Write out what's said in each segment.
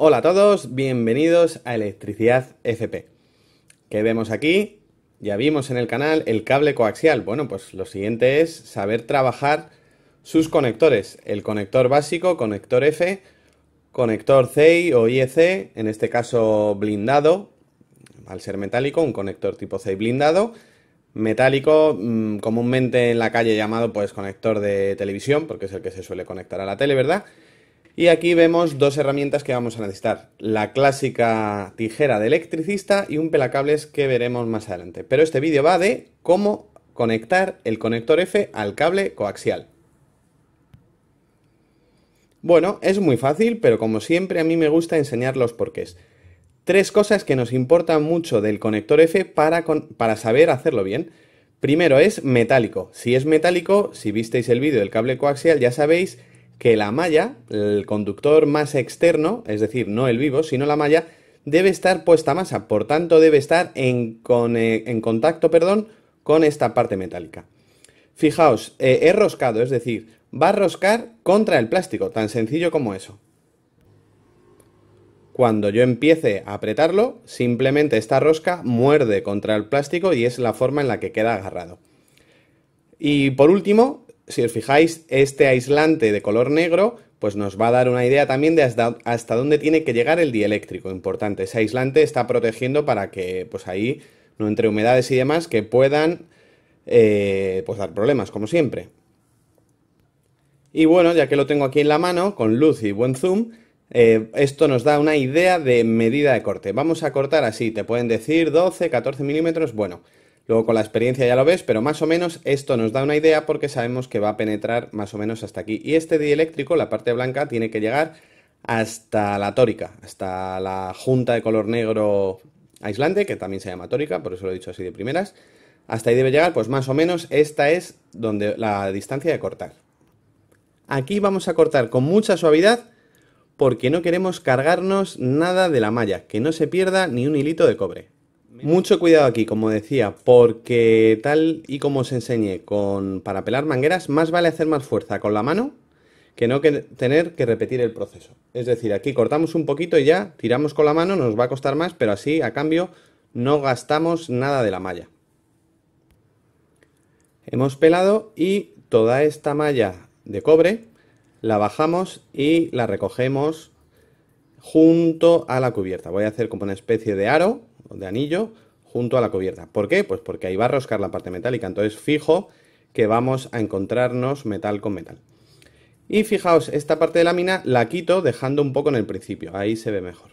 Hola a todos, bienvenidos a Electricidad FP. ¿Qué vemos aquí? Ya vimos en el canal el cable coaxial. Bueno, pues lo siguiente es saber trabajar sus conectores. El conector básico, conector F, conector CI o IEC, en este caso blindado, al ser metálico, un conector tipo CI blindado. Metálico, mm, comúnmente en la calle llamado pues conector de televisión, porque es el que se suele conectar a la tele, ¿verdad? Y aquí vemos dos herramientas que vamos a necesitar. La clásica tijera de electricista y un pelacables que veremos más adelante. Pero este vídeo va de cómo conectar el conector F al cable coaxial. Bueno, es muy fácil, pero como siempre a mí me gusta enseñar los porqués. Tres cosas que nos importan mucho del conector F para, para saber hacerlo bien. Primero es metálico. Si es metálico, si visteis el vídeo del cable coaxial ya sabéis que la malla, el conductor más externo, es decir, no el vivo, sino la malla, debe estar puesta a masa, por tanto debe estar en, eh, contacto perdón, con esta parte metálica. Fijaos, eh, he roscado, es decir, va a roscar contra el plástico, tan sencillo como eso. Cuando yo empiece a apretarlo, simplemente esta rosca muerde contra el plástico y es la forma en la que queda agarrado. Y por último, si os fijáis, este aislante de color negro pues nos va a dar una idea también de hasta, dónde tiene que llegar el dieléctrico. Importante, ese aislante está protegiendo para que pues ahí no entre humedades y demás que puedan eh, pues dar problemas, como siempre. Y bueno, ya que lo tengo aquí en la mano, con luz y buen zoom, eh, esto nos da una idea de medida de corte. Vamos a cortar así, te pueden decir 12, 14 milímetros, bueno... Luego con la experiencia ya lo ves, pero más o menos esto nos da una idea porque sabemos que va a penetrar más o menos hasta aquí. Y este dieléctrico, la parte blanca, tiene que llegar hasta la tórica, hasta la junta de color negro aislante, que también se llama tórica, por eso lo he dicho así de primeras. Hasta ahí debe llegar, pues más o menos esta es donde la distancia de cortar. Aquí vamos a cortar con mucha suavidad porque no queremos cargarnos nada de la malla, que no se pierda ni un hilito de cobre. Mucho cuidado aquí, como decía, porque tal y como os enseñé con, para pelar mangueras, más vale hacer más fuerza con la mano que no que tener que repetir el proceso. Es decir, aquí cortamos un poquito y ya tiramos con la mano, nos va a costar más, pero así a cambio no gastamos nada de la malla. Hemos pelado y toda esta malla de cobre la bajamos y la recogemos junto a la cubierta. Voy a hacer como una especie de aro de anillo junto a la cubierta. ¿Por qué? Pues porque ahí va a roscar la parte metálica. Entonces fijo que vamos a encontrarnos metal con metal. Y fijaos, esta parte de lámina la quito dejando un poco en el principio. Ahí se ve mejor.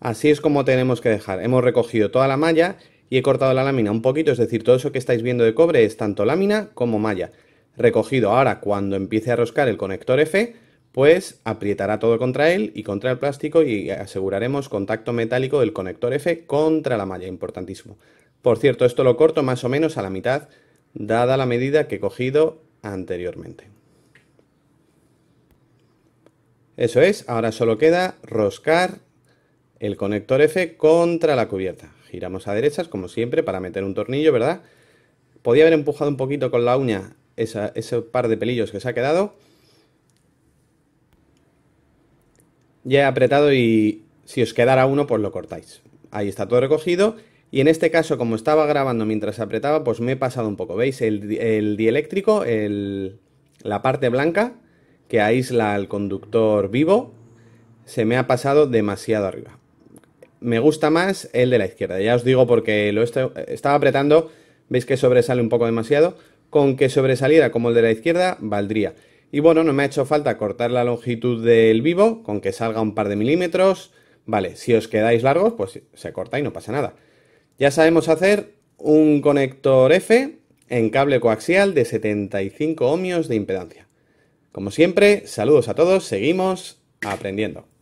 Así es como tenemos que dejar. Hemos recogido toda la malla y he cortado la lámina un poquito. Es decir, todo eso que estáis viendo de cobre es tanto lámina como malla. Recogido ahora cuando empiece a roscar el conector F, pues aprietará todo contra él y contra el plástico y aseguraremos contacto metálico del conector F contra la malla, importantísimo. Por cierto, esto lo corto más o menos a la mitad, dada la medida que he cogido anteriormente. Eso es, ahora solo queda roscar el conector F contra la cubierta. Giramos a derechas, como siempre, para meter un tornillo, ¿verdad? Podía haber empujado un poquito con la uña ese par de pelillos que se ha quedado, ya he apretado y si os quedara uno, pues lo cortáis. Ahí está todo recogido. Y en este caso, como estaba grabando mientras apretaba, pues me he pasado un poco. ¿Veis? El, dieléctrico, la parte blanca que aísla al conductor vivo, se me ha pasado demasiado arriba. Me gusta más el de la izquierda. Ya os digo porque lo estaba apretando, veis que sobresale un poco demasiado. Con que sobresaliera como el de la izquierda, valdría. Y bueno, no me ha hecho falta cortar la longitud del vivo, con que salga un par de milímetros. Vale, si os quedáis largos, pues se corta y no pasa nada. Ya sabemos hacer un conector F en cable coaxial de 75 ohmios de impedancia. Como siempre, saludos a todos, seguimos aprendiendo.